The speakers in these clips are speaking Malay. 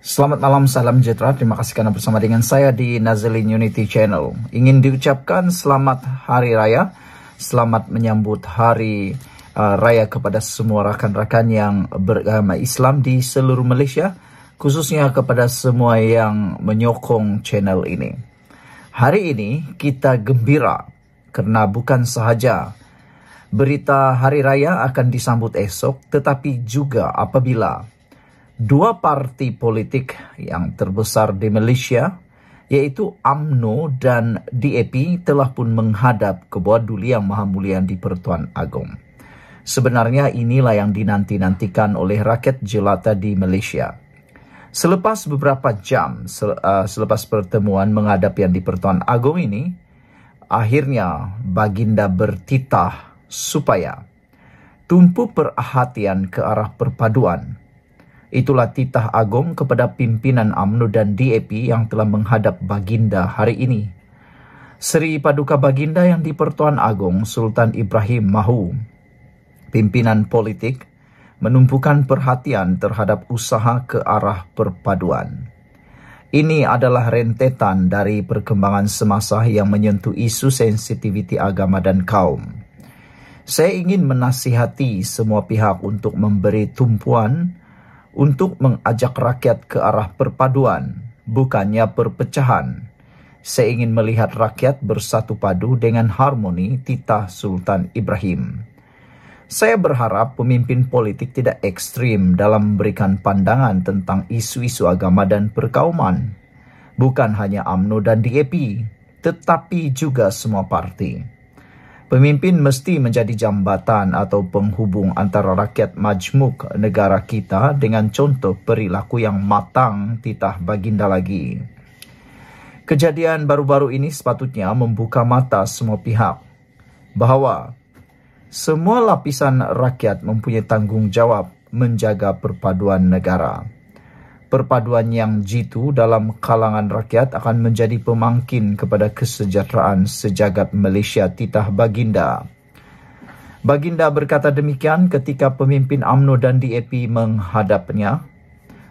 Selamat malam, salam sejahtera. Terima kasih kerana bersama dengan saya di Nazilin Unity Channel. Ingin diucapkan selamat hari raya. Selamat menyambut hari uh, raya kepada semua rakan-rakan yang beragama Islam di seluruh Malaysia. Khususnya kepada semua yang menyokong channel ini. Hari ini kita gembira kerana bukan sahaja berita hari raya akan disambut esok tetapi juga apabila dua parti politik yang terbesar di Malaysia yaitu AMNO dan DAP telah pun menghadap ke bawah Duli Yang Maha Mulia di Pertuan Agong. Sebenarnya inilah yang dinanti-nantikan oleh rakyat jelata di Malaysia. Selepas beberapa jam uh, selepas pertemuan menghadap yang di Pertuan Agong ini, akhirnya baginda bertitah supaya tumpu perhatian ke arah perpaduan Itulah titah agung kepada pimpinan UMNO dan DAP yang telah menghadap Baginda hari ini. Seri Paduka Baginda yang di-Pertuan Agong Sultan Ibrahim Mahu, pimpinan politik menumpukan perhatian terhadap usaha ke arah perpaduan. Ini adalah rentetan dari perkembangan semasa yang menyentuh isu sensitiviti agama dan kaum. Saya ingin menasihati semua pihak untuk memberi tumpuan untuk mengajak rakyat ke arah perpaduan, bukannya perpecahan. Saya ingin melihat rakyat bersatu padu dengan harmoni titah Sultan Ibrahim. Saya berharap pemimpin politik tidak ekstrim dalam memberikan pandangan tentang isu-isu agama dan perkauman. Bukan hanya AMNO dan DAP, tetapi juga semua parti. Pemimpin mesti menjadi jambatan atau penghubung antara rakyat majmuk negara kita dengan contoh perilaku yang matang titah baginda lagi. Kejadian baru-baru ini sepatutnya membuka mata semua pihak bahawa semua lapisan rakyat mempunyai tanggungjawab menjaga perpaduan negara perpaduan yang jitu dalam kalangan rakyat akan menjadi pemangkin kepada kesejahteraan sejagat Malaysia titah baginda. Baginda berkata demikian ketika pemimpin AMNO dan DAP menghadapnya.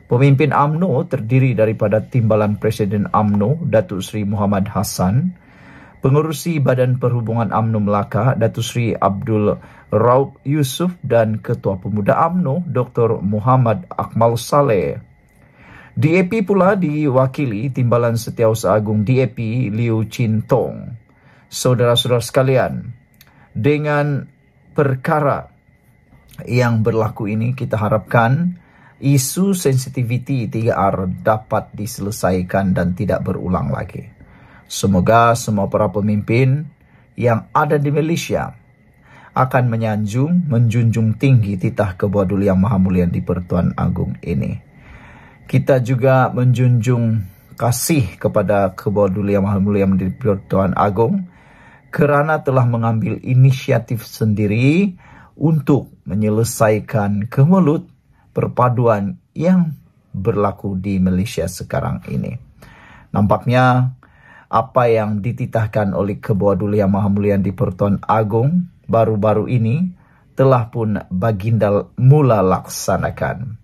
Pemimpin AMNO terdiri daripada timbalan Presiden AMNO, Datuk Seri Muhammad Hassan, Pengurusi Badan Perhubungan AMNO Melaka, Datuk Seri Abdul Raub Yusuf dan Ketua Pemuda AMNO, Dr. Muhammad Akmal Saleh. DAP pula diwakili Timbalan Setiausaha Agung DAP Liu Chin Tong. Saudara-saudara sekalian, dengan perkara yang berlaku ini kita harapkan isu sensitiviti 3R dapat diselesaikan dan tidak berulang lagi. Semoga semua para pemimpin yang ada di Malaysia akan menyanjung, menjunjung tinggi titah kebodulian Maha Mulia di Pertuan Agung ini kita juga menjunjung kasih kepada kebawah yang mahal mulia yang dipilih Tuhan Agung kerana telah mengambil inisiatif sendiri untuk menyelesaikan kemelut perpaduan yang berlaku di Malaysia sekarang ini. Nampaknya apa yang dititahkan oleh kebawah dulu yang maha mulia di Pertuan Agung baru-baru ini telah pun Baginda mula laksanakan.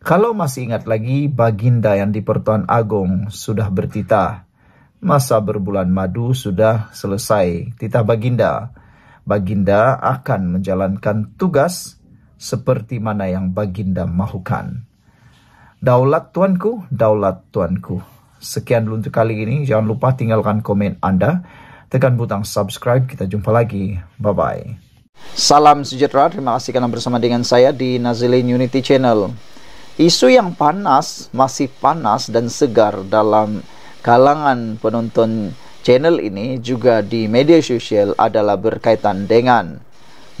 Kalau masih ingat lagi, baginda yang di Pertuan Agong sudah bertitah. Masa berbulan madu sudah selesai. Titah baginda. Baginda akan menjalankan tugas seperti mana yang baginda mahukan. Daulat tuanku, daulat tuanku. Sekian dulu untuk kali ini. Jangan lupa tinggalkan komen Anda. Tekan butang subscribe. Kita jumpa lagi. Bye-bye. Salam sejahtera. Terima kasih kerana bersama dengan saya di Nazilin Unity Channel isu yang panas masih panas dan segar dalam kalangan penonton channel ini juga di media sosial adalah berkaitan dengan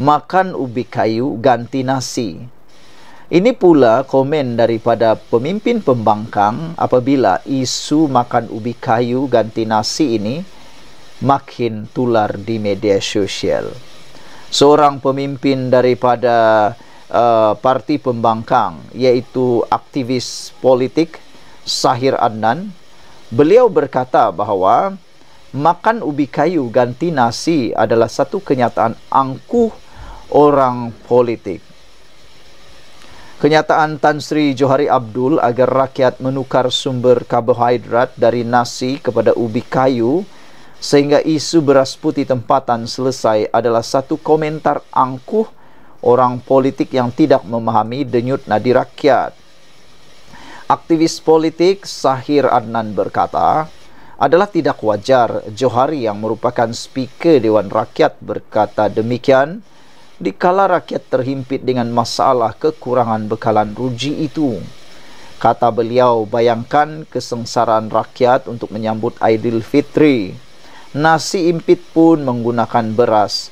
makan ubi kayu ganti nasi. Ini pula komen daripada pemimpin pembangkang apabila isu makan ubi kayu ganti nasi ini makin tular di media sosial. Seorang pemimpin daripada Uh, parti pembangkang iaitu aktivis politik Sahir Adnan beliau berkata bahawa makan ubi kayu ganti nasi adalah satu kenyataan angkuh orang politik Kenyataan Tan Sri Johari Abdul agar rakyat menukar sumber karbohidrat dari nasi kepada ubi kayu sehingga isu beras putih tempatan selesai adalah satu komentar angkuh orang politik yang tidak memahami denyut nadi rakyat. Aktivis politik Sahir Adnan berkata, adalah tidak wajar Johari yang merupakan speaker Dewan Rakyat berkata demikian dikala rakyat terhimpit dengan masalah kekurangan bekalan ruji itu. Kata beliau, bayangkan kesengsaraan rakyat untuk menyambut Aidilfitri. Nasi impit pun menggunakan beras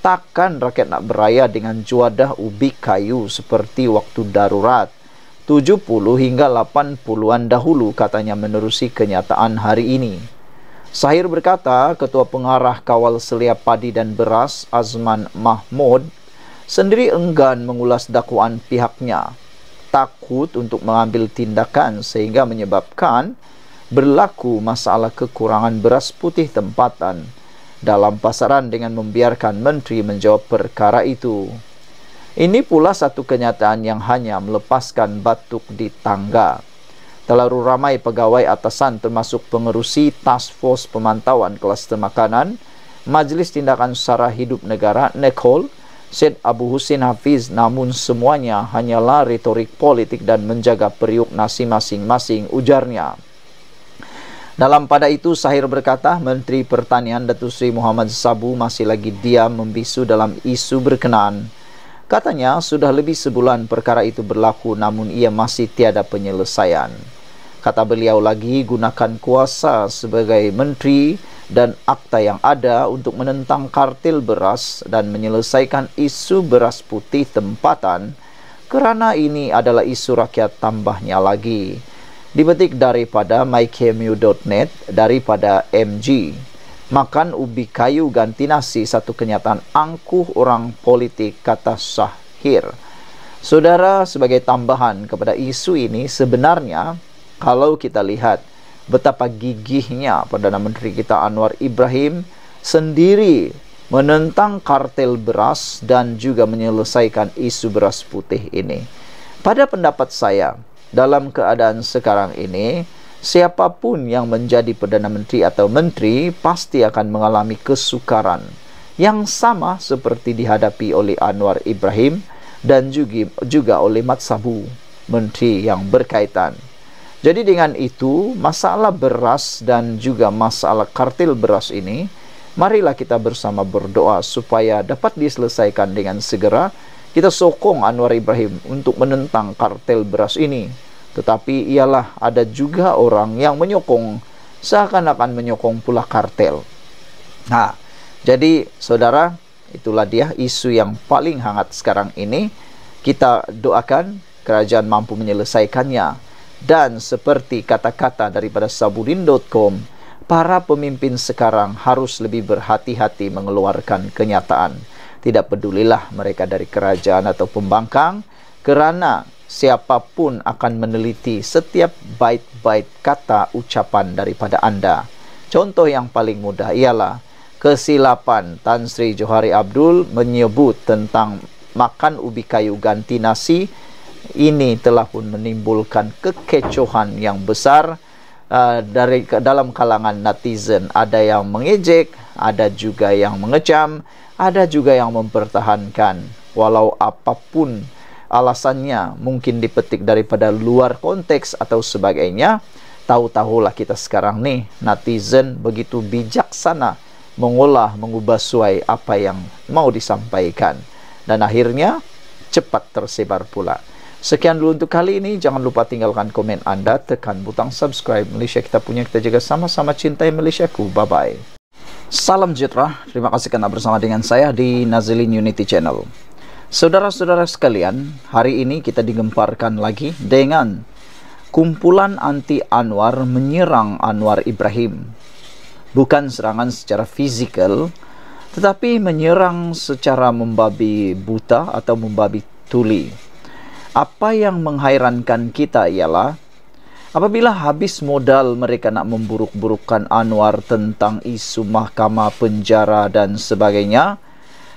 takkan rakyat nak beraya dengan juadah ubi kayu seperti waktu darurat 70 hingga 80-an dahulu katanya menerusi kenyataan hari ini. Sahir berkata, Ketua Pengarah Kawal Selia Padi dan Beras Azman Mahmud sendiri enggan mengulas dakwaan pihaknya, takut untuk mengambil tindakan sehingga menyebabkan berlaku masalah kekurangan beras putih tempatan dalam pasaran dengan membiarkan menteri menjawab perkara itu. Ini pula satu kenyataan yang hanya melepaskan batuk di tangga. Terlalu ramai pegawai atasan termasuk pengerusi task force pemantauan kluster makanan, Majlis Tindakan Sara Hidup Negara, NECOL, Syed Abu Husin Hafiz, namun semuanya hanyalah retorik politik dan menjaga periuk nasi masing-masing ujarnya. Dalam pada itu, Sahir berkata, Menteri Pertanian Datu Sri Muhammad Sabu masih lagi diam membisu dalam isu berkenaan. Katanya, sudah lebih sebulan perkara itu berlaku namun ia masih tiada penyelesaian. Kata beliau lagi, gunakan kuasa sebagai menteri dan akta yang ada untuk menentang kartil beras dan menyelesaikan isu beras putih tempatan kerana ini adalah isu rakyat tambahnya lagi dipetik daripada mykmu.net daripada MG. Makan ubi kayu ganti nasi satu kenyataan angkuh orang politik kata Sahir. Saudara sebagai tambahan kepada isu ini sebenarnya kalau kita lihat betapa gigihnya Perdana Menteri kita Anwar Ibrahim sendiri menentang kartel beras dan juga menyelesaikan isu beras putih ini. Pada pendapat saya, dalam keadaan sekarang ini siapapun yang menjadi perdana menteri atau menteri pasti akan mengalami kesukaran yang sama seperti dihadapi oleh Anwar Ibrahim dan juga oleh Mat Sabu menteri yang berkaitan. Jadi dengan itu masalah beras dan juga masalah kartil beras ini marilah kita bersama berdoa supaya dapat diselesaikan dengan segera kita sokong Anwar Ibrahim untuk menentang kartel beras ini. Tetapi ialah ada juga orang yang menyokong seakan-akan menyokong pula kartel. Nah, ha, jadi saudara, itulah dia isu yang paling hangat sekarang ini. Kita doakan kerajaan mampu menyelesaikannya. Dan seperti kata-kata daripada sabudin.com, para pemimpin sekarang harus lebih berhati-hati mengeluarkan kenyataan tidak pedulilah mereka dari kerajaan atau pembangkang kerana siapapun akan meneliti setiap bait-bait kata ucapan daripada anda. Contoh yang paling mudah ialah kesilapan Tan Sri Johari Abdul menyebut tentang makan ubi kayu ganti nasi ini telah pun menimbulkan kekecohan yang besar Ah, dari dalam kalangan netizen ada yang mengejek, ada juga yang mengecam, ada juga yang mempertahankan walau apapun alasannya mungkin dipetik daripada luar konteks atau sebagainya. Tahu-tahulah kita sekarang nih netizen begitu bijaksana mengolah, mengubah suai apa yang mau disampaikan dan akhirnya cepat tersebar pula. Sekian dulu untuk kali ini. Jangan lupa tinggalkan komen anda, tekan butang subscribe Malaysia kita punya kita jaga sama-sama cintai Malaysia ku. Bye bye. Salam sejahtera. Terima kasih kerana bersama dengan saya di Nazilin Unity Channel. Saudara-saudara sekalian, hari ini kita digemparkan lagi dengan kumpulan anti Anwar menyerang Anwar Ibrahim. Bukan serangan secara fizikal, tetapi menyerang secara membabi buta atau membabi tuli apa yang menghairankan kita ialah apabila habis modal mereka nak memburuk-burukkan Anwar tentang isu mahkamah penjara dan sebagainya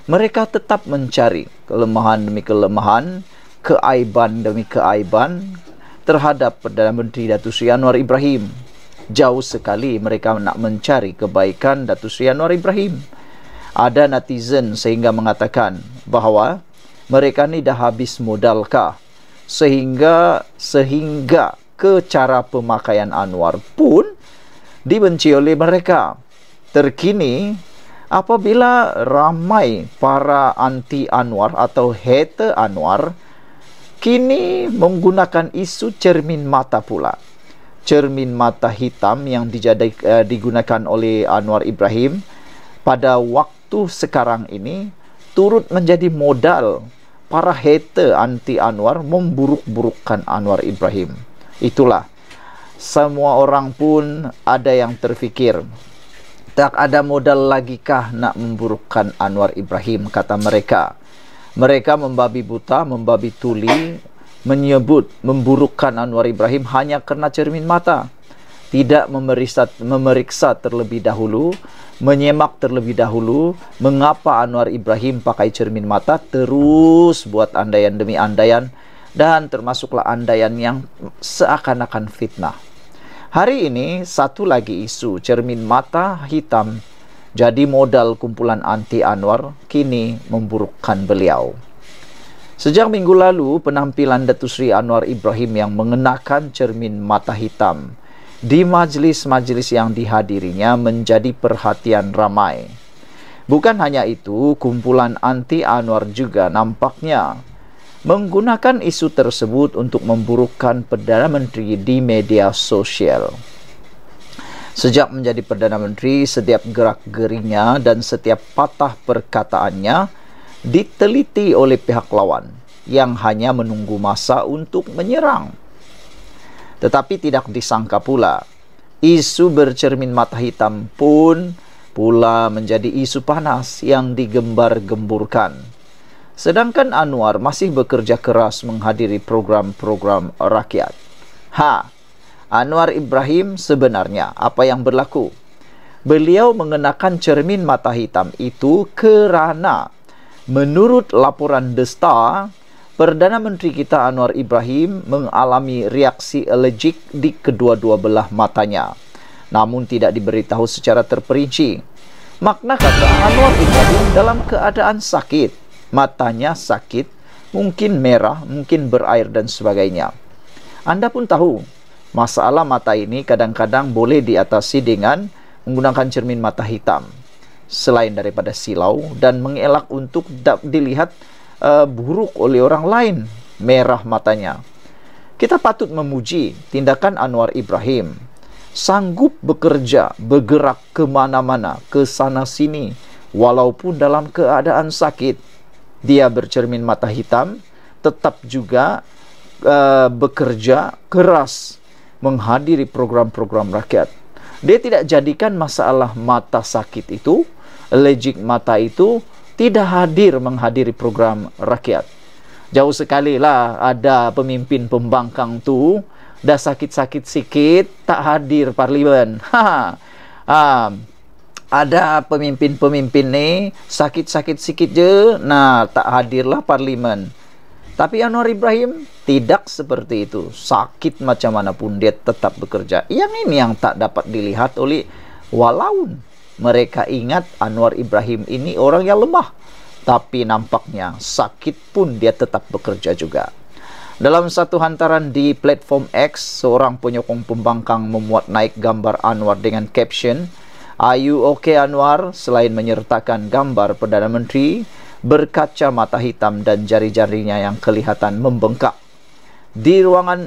mereka tetap mencari kelemahan demi kelemahan keaiban demi keaiban terhadap Perdana Menteri Datuk Seri Anwar Ibrahim jauh sekali mereka nak mencari kebaikan Datuk Seri Anwar Ibrahim ada netizen sehingga mengatakan bahawa mereka ni dah habis modalkah? sehingga sehingga ke cara pemakaian Anwar pun dibenci oleh mereka. Terkini apabila ramai para anti Anwar atau hater Anwar kini menggunakan isu cermin mata pula. Cermin mata hitam yang dijadai, uh, digunakan oleh Anwar Ibrahim pada waktu sekarang ini turut menjadi modal para hater anti Anwar memburuk-burukkan Anwar Ibrahim. Itulah semua orang pun ada yang terfikir tak ada modal lagi kah nak memburukkan Anwar Ibrahim kata mereka. Mereka membabi buta, membabi tuli menyebut memburukkan Anwar Ibrahim hanya kerana cermin mata tidak memeriksa, memeriksa terlebih dahulu, menyemak terlebih dahulu, mengapa Anwar Ibrahim pakai cermin mata, terus buat andaian demi andaian, dan termasuklah andaian yang seakan-akan fitnah. Hari ini, satu lagi isu cermin mata hitam jadi modal kumpulan anti Anwar kini memburukkan beliau. Sejak minggu lalu, penampilan Datu Sri Anwar Ibrahim yang mengenakan cermin mata hitam di majlis-majlis yang dihadirinya menjadi perhatian ramai. Bukan hanya itu, kumpulan anti-Anwar juga nampaknya menggunakan isu tersebut untuk memburukkan Perdana Menteri di media sosial. Sejak menjadi Perdana Menteri, setiap gerak-gerinya dan setiap patah perkataannya diteliti oleh pihak lawan yang hanya menunggu masa untuk menyerang. Tetapi tidak disangka pula Isu bercermin mata hitam pun pula menjadi isu panas yang digembar-gemburkan Sedangkan Anwar masih bekerja keras menghadiri program-program rakyat Ha, Anwar Ibrahim sebenarnya apa yang berlaku? Beliau mengenakan cermin mata hitam itu kerana menurut laporan The Star, Perdana Menteri kita Anwar Ibrahim mengalami reaksi alergik di kedua-dua belah matanya. Namun tidak diberitahu secara terperinci. Makna kata Anwar Ibrahim dalam keadaan sakit. Matanya sakit, mungkin merah, mungkin berair dan sebagainya. Anda pun tahu, masalah mata ini kadang-kadang boleh diatasi dengan menggunakan cermin mata hitam. Selain daripada silau dan mengelak untuk dilihat dilihat uh, buruk oleh orang lain merah matanya kita patut memuji tindakan Anwar Ibrahim sanggup bekerja bergerak ke mana-mana ke sana sini walaupun dalam keadaan sakit dia bercermin mata hitam tetap juga uh, bekerja keras menghadiri program-program rakyat dia tidak jadikan masalah mata sakit itu legik mata itu tidak hadir menghadiri program rakyat. Jauh sekali lah ada pemimpin pembangkang tu dah sakit-sakit sikit tak hadir parlimen. Ha. ha. Ada pemimpin-pemimpin ni sakit-sakit sikit je nah tak hadirlah parlimen. Tapi Anwar Ibrahim tidak seperti itu. Sakit macam mana pun dia tetap bekerja. Yang ini yang tak dapat dilihat oleh walaun mereka ingat Anwar Ibrahim ini orang yang lemah tapi nampaknya sakit pun dia tetap bekerja juga dalam satu hantaran di platform X seorang penyokong pembangkang memuat naik gambar Anwar dengan caption Are you okay Anwar? Selain menyertakan gambar Perdana Menteri berkaca mata hitam dan jari-jarinya yang kelihatan membengkak. Di ruangan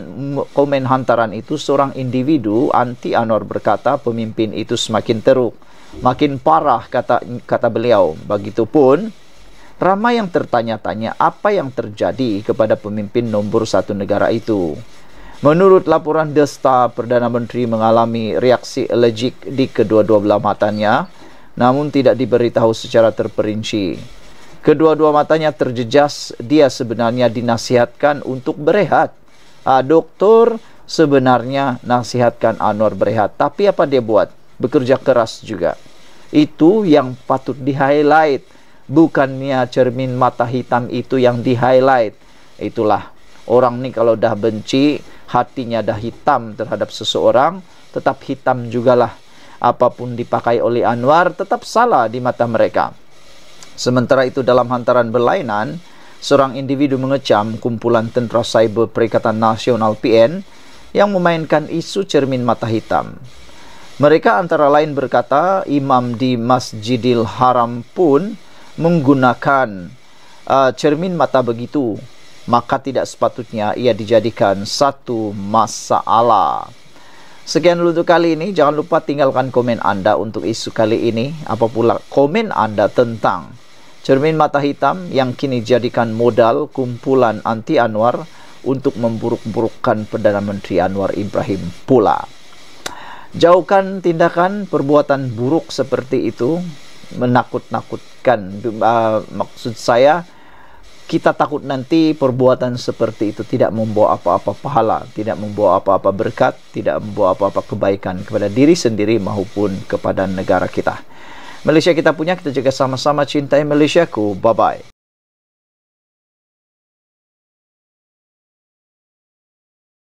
komen hantaran itu, seorang individu, Anti Anwar berkata pemimpin itu semakin teruk. Makin parah, kata, kata beliau. Begitupun, ramai yang tertanya-tanya apa yang terjadi kepada pemimpin nombor satu negara itu. Menurut laporan The Star, Perdana Menteri mengalami reaksi alergik di kedua-dua belah matanya, namun tidak diberitahu secara terperinci. Kedua-dua matanya terjejas, dia sebenarnya dinasihatkan untuk berehat. Ah, dokter sebenarnya nasihatkan Anwar berehat, tapi apa dia buat? Bekerja keras juga. Itu yang patut di-highlight, bukannya cermin mata hitam itu yang di-highlight. Itulah orang nih kalau dah benci, hatinya dah hitam terhadap seseorang, tetap hitam jugalah. Apapun dipakai oleh Anwar tetap salah di mata mereka. Sementara itu dalam hantaran berlainan, seorang individu mengecam kumpulan tentera cyber Perikatan Nasional PN yang memainkan isu cermin mata hitam. Mereka antara lain berkata imam di Masjidil Haram pun menggunakan uh, cermin mata begitu, maka tidak sepatutnya ia dijadikan satu masalah. Sekian dulu untuk kali ini. Jangan lupa tinggalkan komen anda untuk isu kali ini. Apa pula komen anda tentang Cermin mata hitam yang kini jadikan modal kumpulan anti Anwar untuk memburuk-burukkan Perdana Menteri Anwar Ibrahim pula. Jauhkan tindakan perbuatan buruk seperti itu menakut-nakutkan. Uh, maksud saya kita takut nanti perbuatan seperti itu tidak membawa apa-apa pahala, tidak membawa apa-apa berkat, tidak membawa apa-apa kebaikan kepada diri sendiri maupun kepada negara kita. Malaysia kita punya, kita jaga sama-sama cintai Malaysia ku. Bye-bye.